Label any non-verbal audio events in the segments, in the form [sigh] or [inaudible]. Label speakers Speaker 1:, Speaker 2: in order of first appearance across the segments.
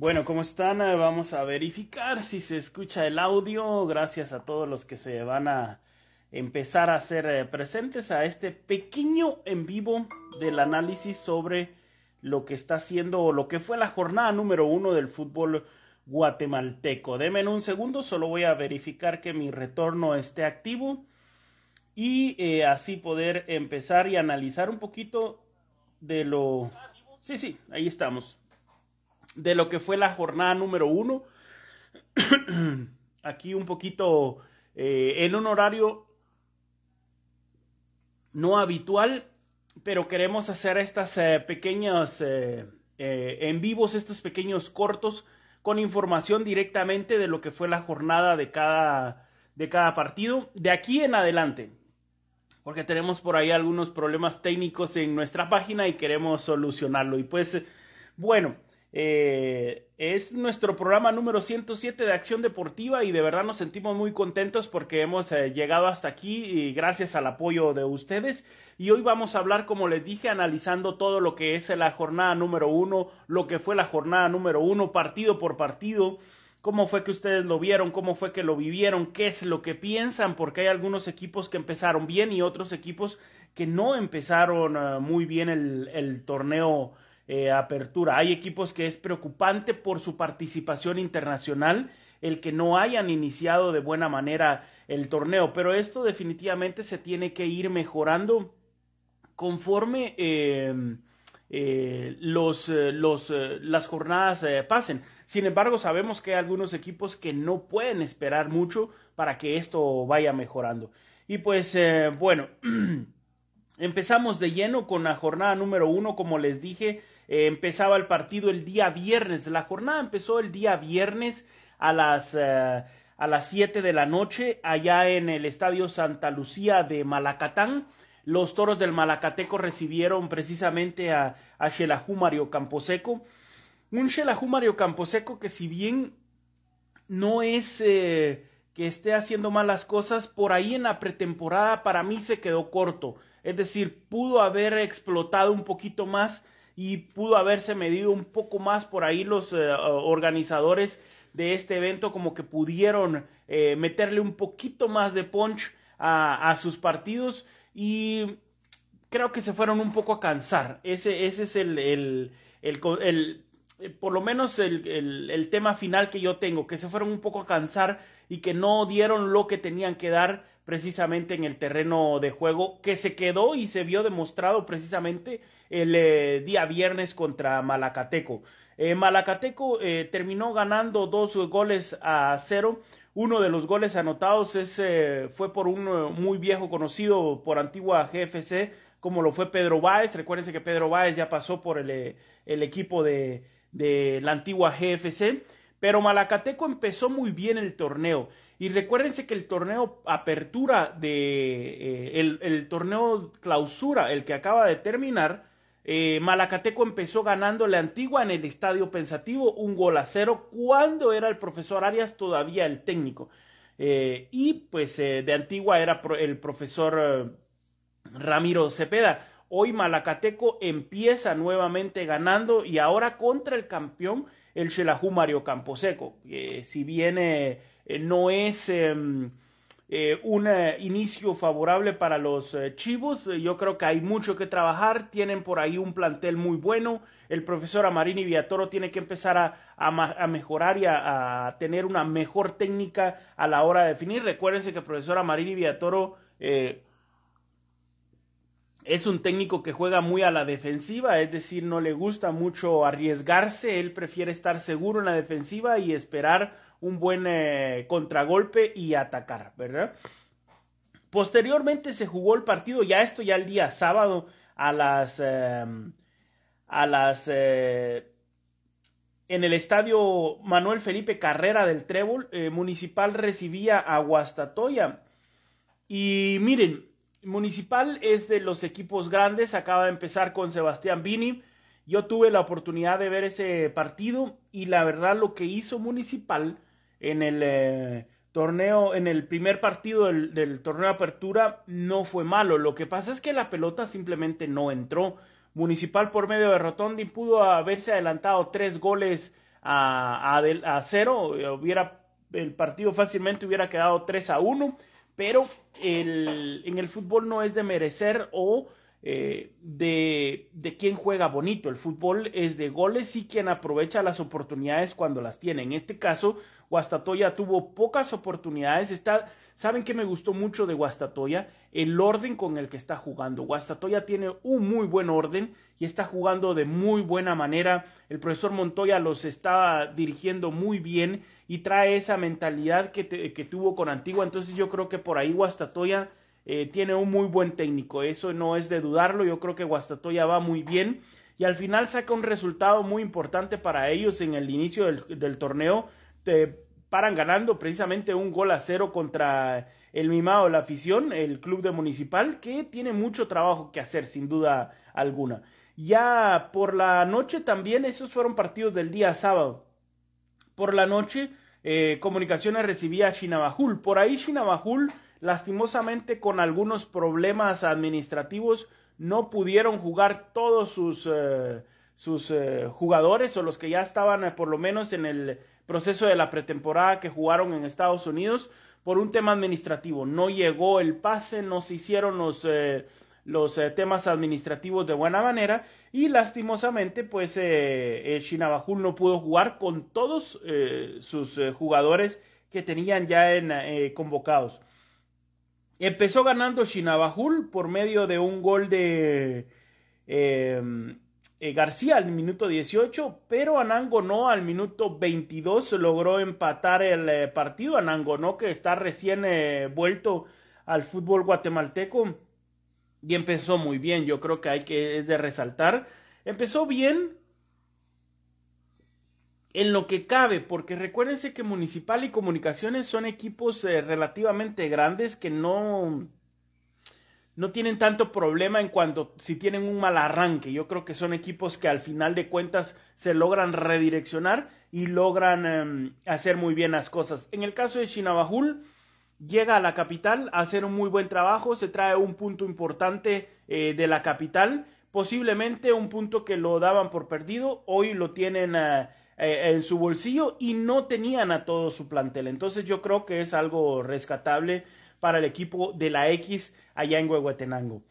Speaker 1: Bueno, ¿cómo están? Eh, vamos a verificar si se escucha el audio. Gracias a todos los que se van a empezar a ser eh, presentes a este pequeño en vivo del análisis sobre lo que está haciendo o lo que fue la jornada número uno del fútbol guatemalteco. Deme en un segundo, solo voy a verificar que mi retorno esté activo y eh, así poder empezar y analizar un poquito de lo... Sí, sí, ahí estamos de lo que fue la jornada número uno. [clears throat] Aquí un poquito eh, en un horario no habitual, pero queremos hacer estas eh, pequeñas eh, en vivos, estos pequeños cortos con información directamente de lo que fue la jornada de cada, de cada partido, de aquí en adelante, porque tenemos por ahí algunos problemas técnicos en nuestra página y queremos solucionarlo. Y pues, bueno. Eh, es nuestro programa número 107 de Acción Deportiva y de verdad nos sentimos muy contentos porque hemos eh, llegado hasta aquí y gracias al apoyo de ustedes. Y hoy vamos a hablar, como les dije, analizando todo lo que es la jornada número uno, lo que fue la jornada número uno, partido por partido. ¿Cómo fue que ustedes lo vieron? ¿Cómo fue que lo vivieron? ¿Qué es lo que piensan? Porque hay algunos equipos que empezaron bien y otros equipos que no empezaron eh, muy bien el, el torneo eh, apertura. Hay equipos que es preocupante por su participación internacional el que no hayan iniciado de buena manera el torneo, pero esto definitivamente se tiene que ir mejorando conforme em, eh, los, eh, los, las jornadas pasen. Sin embargo, sabemos que hay algunos equipos que no pueden esperar mucho para que esto vaya mejorando. Y pues bueno, [clears throat] empezamos de lleno con la jornada número uno, como les dije, eh, empezaba el partido el día viernes. La jornada empezó el día viernes a las, eh, a las 7 de la noche allá en el Estadio Santa Lucía de Malacatán. Los toros del Malacateco recibieron precisamente a, a Mario Camposeco. Un Shelajumario Mario Camposeco que si bien no es eh, que esté haciendo malas cosas, por ahí en la pretemporada para mí se quedó corto. Es decir, pudo haber explotado un poquito más y pudo haberse medido un poco más por ahí los eh, organizadores de este evento como que pudieron eh, meterle un poquito más de punch a, a, sus partidos y creo que se fueron un poco a cansar. Ese, ese es el, el, el, por lo menos el, el, tema final que yo tengo, que se fueron un poco a cansar y que no dieron lo que tenían que dar precisamente en el terreno de juego, que se quedó y se vio demostrado precisamente el eh, día viernes contra Malacateco. Eh, Malacateco eh, terminó ganando dos goles a cero. Uno de los goles anotados es, fue por un muy viejo conocido por antigua GFC, como lo fue Pedro Báez. Recuérdense que Pedro Báez ya pasó por el, equipo de, la antigua GFC. Pero Malacateco empezó muy bien el torneo. Y recuérdense que el torneo apertura de el, torneo clausura, el que acaba de terminar, eh, Malacateco empezó ganando la antigua en el Estadio Pensativo, un gol a cero, cuando era el profesor Arias todavía el técnico. Eh, y pues eh, de antigua era el profesor Ramiro Cepeda. Hoy Malacateco empieza nuevamente ganando y ahora contra el campeón, el Xelajú Mario Camposeco. si bien no es em, eh, un eh, inicio favorable para los eh, Chivos. yo creo que hay mucho que trabajar. Tienen por ahí un plantel muy bueno. El profesor Amarini Villatoro tiene que empezar a, a, mejorar y a, tener una mejor técnica a la hora de definir. Recuérdense que el profesor Amarini Villatoro es un técnico que juega muy a la defensiva, es decir, no le gusta mucho arriesgarse. Él prefiere estar seguro en la defensiva y esperar un buen eh, contragolpe y atacar, ¿verdad? Posteriormente se jugó el partido, ya esto ya el día sábado a las... Em, a las... Eh, en el estadio Manuel Felipe Carrera del Trébol, eh, Municipal recibía a Guastatoya. Y miren, Municipal es de los equipos grandes, acaba de empezar con Sebastián Vini. Yo tuve la oportunidad de ver ese partido y la verdad lo que hizo Municipal en el eh, torneo, en el primer partido del, torneo de apertura no fue malo. Lo que pasa es que la pelota simplemente no entró. Municipal por medio de Rotondi pudo haberse adelantado tres goles a, a, a cero. Hubiera, el partido fácilmente hubiera quedado tres a uno, Pero el, en el fútbol no es de merecer o eh, de, de quién juega bonito. El fútbol es de goles y quien aprovecha las oportunidades cuando las tiene. En este caso, Guastatoya tuvo pocas oportunidades. Está, ¿Saben qué me gustó mucho de Guastatoya? El orden con el que está jugando. Guastatoya tiene un muy buen orden y está jugando de muy buena manera. El profesor Montoya los está dirigiendo muy bien y trae esa mentalidad que, que tuvo con Antigua. Entonces yo creo que por ahí Guastatoya eh, tiene un muy buen técnico. Eso no es de dudarlo. Yo creo que Guastatoya va muy bien y al final saca un resultado muy importante para ellos en el inicio del torneo paran ganando precisamente un gol a cero contra el mimado, la afición, el club de Municipal, que tiene mucho trabajo que hacer, sin duda alguna. Ya por la noche también, esos fueron partidos del día sábado. Por la noche, eh, Comunicaciones recibía a Chinabajul. Por ahí Chinabajul, lastimosamente con algunos problemas administrativos, no pudieron jugar todos sus, eh, sus eh, jugadores o los que ya estaban por lo menos en el proceso de la pretemporada que jugaron en Estados Unidos por un tema administrativo. No llegó el pase, no se hicieron los, eh, los eh, temas administrativos de buena manera y lastimosamente pues eh, Shinabajul eh, no pudo jugar con todos sus jugadores que tenían ya en, convocados. Empezó ganando Shinabajul por medio de un gol de eh, García al minuto 18, pero Anango no, al minuto 22 logró empatar el eh, partido, partido. no, que está recién eh, vuelto al fútbol guatemalteco y empezó muy bien, yo creo que hay que es de resaltar. Empezó bien en lo que cabe, porque recuérdense que Municipal y Comunicaciones son equipos relativamente grandes que no no tienen tanto problema en cuanto si tienen un mal arranque. Yo creo que son equipos que al final de cuentas se logran redireccionar y logran em, hacer muy bien las cosas. En el caso de Shinabajul, llega a la capital a hacer un muy buen trabajo, se trae un punto importante eh, de la capital, posiblemente un punto que lo daban por perdido, hoy lo tienen eh, eh, en su bolsillo y no tenían a todo su plantel. Entonces yo creo que es algo rescatable para el equipo de la X allá en Huehuetenango.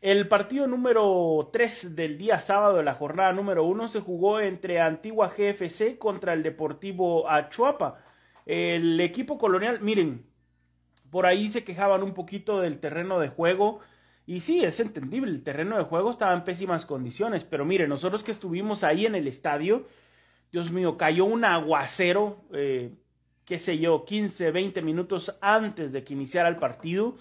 Speaker 1: El partido número 3 del día sábado de la jornada número uno se jugó entre Antigua GFC contra el Deportivo Achuapa. El equipo colonial, miren, por ahí se quejaban un poquito del terreno de juego. Y sí, es entendible, el terreno de juego estaba en pésimas condiciones, pero miren, nosotros que estuvimos ahí en el estadio, Dios mío, cayó un aguacero, eh, qué sé yo, 15, 20 minutos antes de que iniciara el partido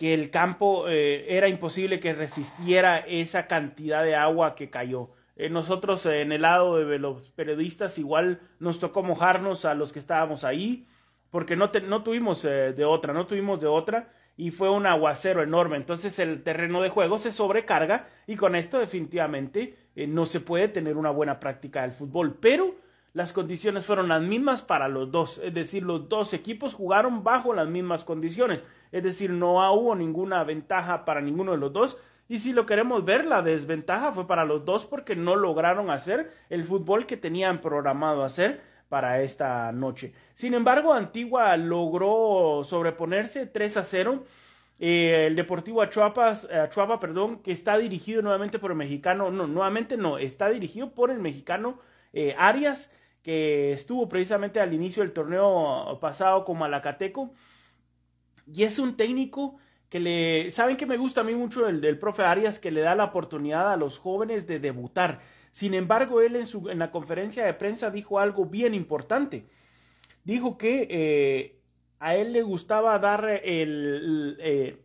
Speaker 1: que el campo eh, era imposible que resistiera esa cantidad de agua que cayó. Eh, nosotros eh, en el lado de los periodistas igual nos tocó mojarnos a los que estábamos ahí, porque no, no tuvimos de otra, no tuvimos de otra, y fue un aguacero enorme. Entonces el terreno de juego se sobrecarga y con esto definitivamente no se puede tener una buena práctica del fútbol. Pero las condiciones fueron las mismas para los dos, es decir, los dos equipos jugaron bajo las mismas condiciones, es decir, no hubo ninguna ventaja para ninguno de los dos. Y si lo queremos ver, la desventaja fue para los dos porque no lograron hacer el fútbol que tenían programado hacer para esta noche. Sin embargo, Antigua logró sobreponerse 3 a 0. Eh, el Deportivo eh, Achuapa, perdón, que está dirigido nuevamente por el mexicano, no, nuevamente no, está dirigido por el mexicano eh, Arias que estuvo precisamente al inicio del torneo pasado con Malacateco. Y es un técnico que le... ¿Saben que me gusta a mí mucho el del profe Arias? Que le da la oportunidad a los jóvenes de debutar. Sin embargo, él en, su, en la conferencia de prensa dijo algo bien importante. Dijo que eh, a él le gustaba dar el... Eh,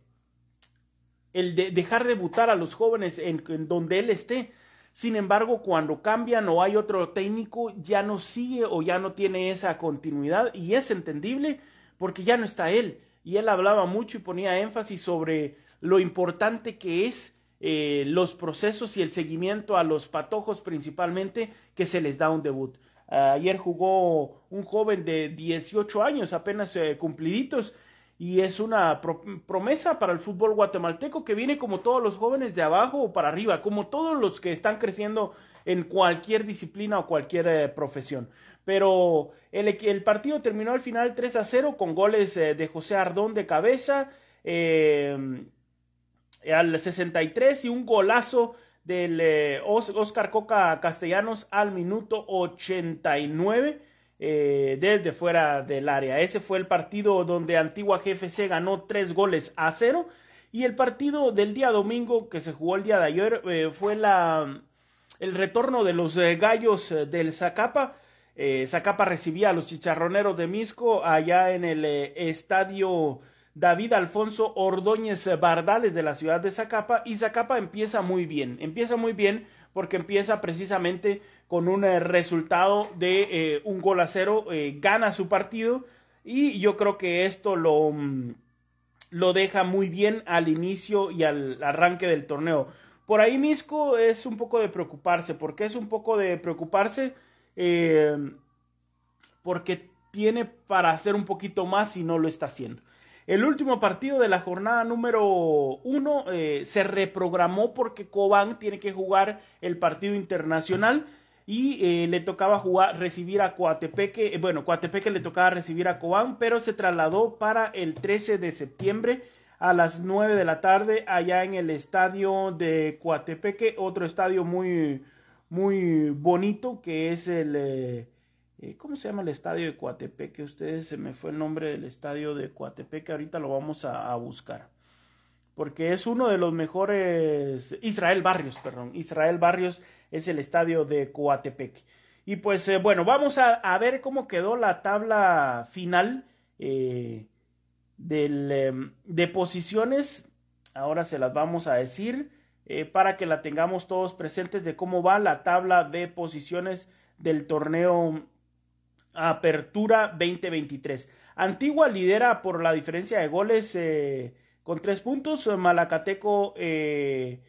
Speaker 1: el, de dejar debutar a los jóvenes en donde él esté sin embargo, cuando cambian o hay otro técnico, ya no sigue o ya no tiene esa continuidad y es entendible porque ya no está él. Y él hablaba mucho y ponía énfasis sobre lo importante que es eh, los procesos y el seguimiento a los patojos principalmente que se les da un debut. Ayer jugó un joven de 18 años, apenas eh, cumpliditos, y es una promesa para el fútbol guatemalteco que viene como todos los jóvenes de abajo o para arriba, como todos los que están creciendo en cualquier disciplina o cualquier eh, profesión. Pero el, partido terminó al final 3 a 0 con goles eh, de José Ardón de cabeza em, al 63 y un golazo del eh, Oscar Coca Castellanos al minuto 89. Eh, desde fuera del área. Ese fue el partido donde Antigua GFC ganó tres goles a cero. Y el partido del día domingo que se jugó el día de ayer eh, fue la, el retorno de los eh, gallos del Zacapa. Zacapa recibía a los chicharroneros de Misco allá en el estadio David Alfonso Ordóñez Bardales de la ciudad de Zacapa. Y Zacapa empieza muy bien, empieza muy bien porque empieza precisamente con un eh, resultado de eh, un gol a cero, eh, gana su partido y yo creo que esto lo, mm, lo deja muy bien al inicio y al arranque del torneo. Por ahí Misco es un poco de preocuparse, porque es un poco de preocuparse porque tiene para hacer un poquito más y no lo está haciendo. El último partido de la jornada número uno eh, se reprogramó porque Cobán tiene que jugar el partido internacional y eh, le tocaba jugar, recibir a Coatepeque, eh, bueno, Coatepeque le tocaba recibir a Cobán, pero se trasladó para el 13 de septiembre a las 9 de la tarde allá en el estadio de Coatepeque, otro estadio muy, muy bonito que es el eh, ¿cómo se llama el estadio de Coatepeque? ustedes se me fue el nombre del estadio de Coatepeque, ahorita lo vamos a, buscar. Porque es uno de los mejores. Israel Barrios, perdón. Israel Barrios es el estadio de Coatepeque Y pues eh, bueno, vamos a, ver cómo quedó la tabla final eh, del, em, de posiciones. Ahora se las vamos a decir para que la tengamos todos presentes de cómo va la tabla de posiciones del torneo Apertura 2023. Antigua lidera por la diferencia de goles eh, con tres puntos. Malacateco eh,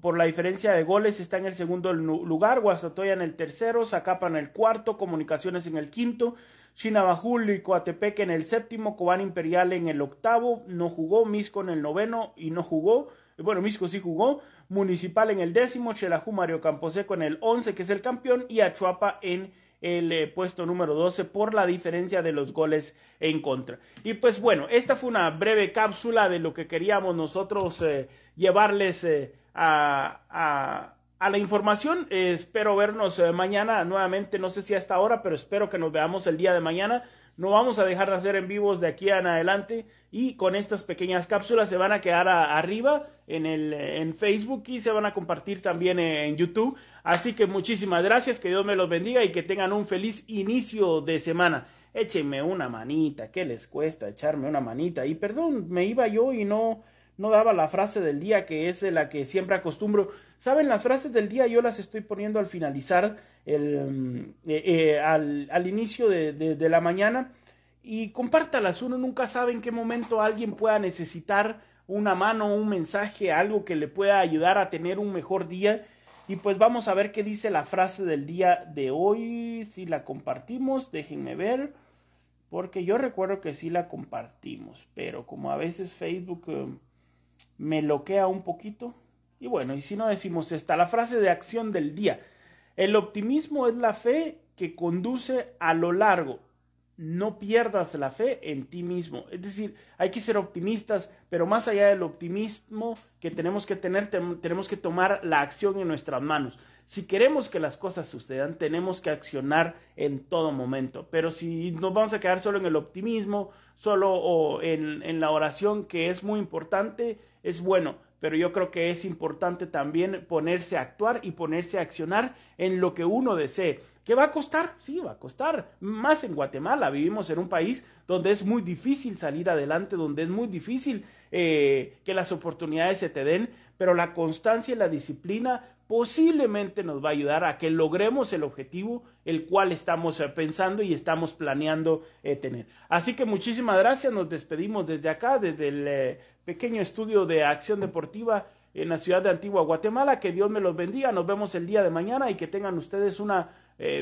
Speaker 1: por la diferencia de goles está en el segundo lugar. guasatoya en el tercero. Zacapa en el cuarto. Comunicaciones en el quinto. Chinabajul y Coatepec en el séptimo. Cobán Imperial en el octavo. No jugó. Misco en el noveno y no jugó. Bueno, Misco sí jugó. Municipal en el décimo. Chelajú Mario Camposeco en el once, que es el campeón. Y Achuapa en el eh, puesto número 12 por la diferencia de los goles en contra. Y pues bueno, esta fue una breve cápsula de lo que queríamos nosotros eh, llevarles eh, a, a, la información. espero vernos mañana nuevamente, no sé si hasta ahora, pero espero que nos veamos el día de mañana. No vamos a dejar de hacer en vivos de aquí en adelante y con estas pequeñas cápsulas se van a quedar arriba en, el, en Facebook y se van a compartir también en YouTube Así que muchísimas gracias, que Dios me los bendiga y que tengan un feliz inicio de semana. Échenme una manita, ¿qué les cuesta echarme una manita? Y perdón, me iba yo y no no daba la frase del día que es la que siempre acostumbro. Saben, las frases del día yo las estoy poniendo al finalizar, el, eh, eh, al, al, inicio de, de, de, la mañana y compártalas. Uno nunca sabe en qué momento alguien pueda necesitar una mano, un mensaje, algo que le pueda ayudar a tener un mejor día y pues vamos a ver qué dice la frase del día de hoy. Si la compartimos, déjenme ver. Porque yo recuerdo que sí la compartimos. Pero como a veces Facebook eh, me loquea un poquito. Y bueno, y si no decimos esta, la frase de acción del día. El optimismo es la fe que conduce a lo largo no pierdas la fe en ti mismo. Es decir, hay que ser optimistas, pero más allá del optimismo que tenemos que tener, tenemos que tomar la acción en nuestras manos. Si queremos que las cosas sucedan, tenemos que accionar en todo momento. Pero si nos vamos a quedar solo en el optimismo, solo o en la oración, que es muy importante, es bueno, pero yo creo que es importante también ponerse a actuar y ponerse a accionar en lo que uno desee. ¿Qué va a costar? Sí, va a costar. Más en Guatemala, vivimos en un país donde es muy difícil salir adelante, donde es muy difícil eh, que las oportunidades se te den, pero la constancia y la disciplina posiblemente nos va a ayudar a que logremos el objetivo el cual estamos eh, pensando y estamos planeando eh, tener. Así que muchísimas gracias, nos despedimos desde acá, desde el eh, pequeño estudio de acción deportiva en la ciudad de Antigua Guatemala, que Dios me los bendiga, nos vemos el día de mañana y que tengan ustedes una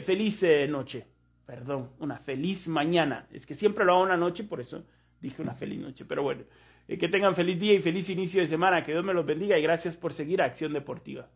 Speaker 1: feliz noche, perdón, una feliz mañana, es que siempre lo hago una noche, por eso dije una feliz noche, pero bueno, que tengan feliz día y feliz inicio de semana, que Dios me los bendiga y gracias por seguir a Acción Deportiva.